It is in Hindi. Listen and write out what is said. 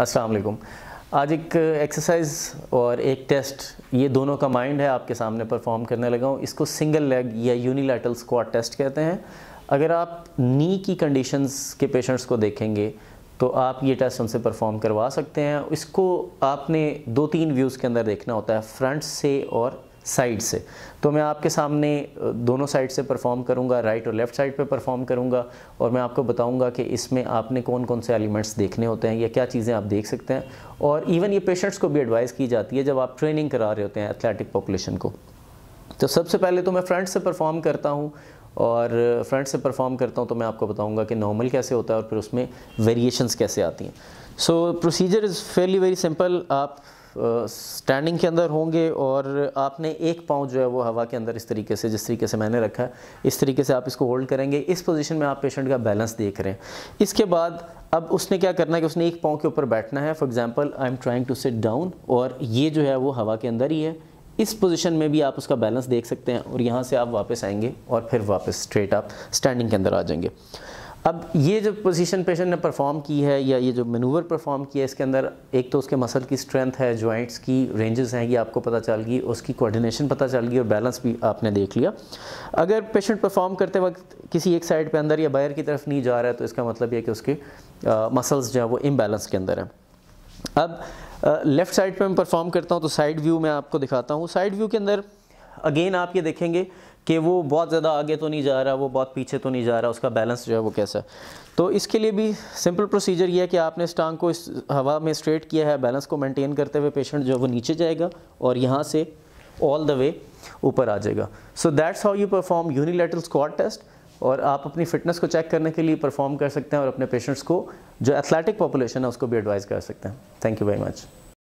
अस्सलाम वालेकुम आज एक एक्सरसाइज और एक टेस्ट ये दोनों का माइंड है आपके सामने परफॉर्म करने लगा हूँ इसको सिंगल लेग या यूनिलैटरल स्क्वाट टेस्ट कहते हैं अगर आप नी की कंडीशंस के पेशेंट्स को देखेंगे तो आप ये टेस्ट उनसे परफॉर्म करवा सकते हैं इसको आपने दो तीन व्यूज़ के अंदर देखना होता है फ्रंट से और साइड से तो मैं आपके सामने दोनों साइड से परफॉर्म करूंगा राइट और लेफ़्ट साइड पे परफॉर्म करूंगा और मैं आपको बताऊंगा कि इसमें आपने कौन कौन से एलिमेंट्स देखने होते हैं या क्या चीज़ें आप देख सकते हैं और इवन ये पेशेंट्स को भी एडवाइस की जाती है जब आप ट्रेनिंग करा रहे होते हैं एथलेटिक पॉपुलेशन को तो सबसे पहले तो मैं फ्रंट से परफॉर्म करता हूँ और फ्रंट से परफॉर्म करता हूँ तो मैं आपको बताऊँगा कि नॉर्मल कैसे होता है और फिर उसमें वेरिएशन कैसे आती हैं so procedure is fairly very simple आप स्टैंडिंग के अंदर होंगे और आपने एक पाँव जो है वो हवा के अंदर इस तरीके से जिस तरीके से मैंने रखा है इस तरीके से आप इसको होल्ड करेंगे इस पोजीशन में आप पेशेंट का बैलेंस देख रहे हैं इसके बाद अब उसने क्या करना है कि उसने एक पाँव के ऊपर बैठना है for example I am trying to sit down और ये जो है वो हवा के अंदर ही है इस पोजीशन में भी आप उसका बैलेंस देख सकते हैं और यहाँ से आप वापस आएंगे और फिर वापस स्ट्रेट आप स्टैंडिंग के अंदर आ जाएंगे अब ये जो पोजीशन पेशेंट ने परफॉर्म की है या ये जो मेनूवर परफॉर्म किया है इसके अंदर एक तो उसके मसल की स्ट्रेंथ है जॉइंट्स की रेंजेस हैं ये आपको पता चल गई उसकी कोऑर्डिनेशन पता चल गई और बैलेंस भी आपने देख लिया अगर पेशेंट परफॉर्म करते वक्त किसी एक साइड पे अंदर या बाहर की तरफ नहीं जा रहा है तो इसका मतलब यह कि उसके मसल्स जो है वो इम्बेलेंस के अंदर हैं अब लेफ़्ट साइड पर मैं परफॉर्म करता हूँ तो साइड व्यू मैं आपको दिखाता हूँ साइड व्यू के अंदर अगेन आप ये देखेंगे कि वो बहुत ज़्यादा आगे तो नहीं जा रहा वो बहुत पीछे तो नहीं जा रहा उसका बैलेंस जो है वो कैसा है तो इसके लिए भी सिंपल प्रोसीजर ये है कि आपने इस टांग को इस हवा में स्ट्रेट किया है बैलेंस को मेंटेन करते हुए पेशेंट जो है वो नीचे जाएगा और यहाँ से ऑल द वे ऊपर आ जाएगा so that's how you perform unilateral squat test और आप अपनी फिटनेस को चेक करने के लिए परफॉर्म कर सकते हैं और अपने पेशेंट्स को जो एथलेटिक पॉपुलेशन है उसको भी एडवाइज़ कर सकते हैं थैंक यू वेरी मच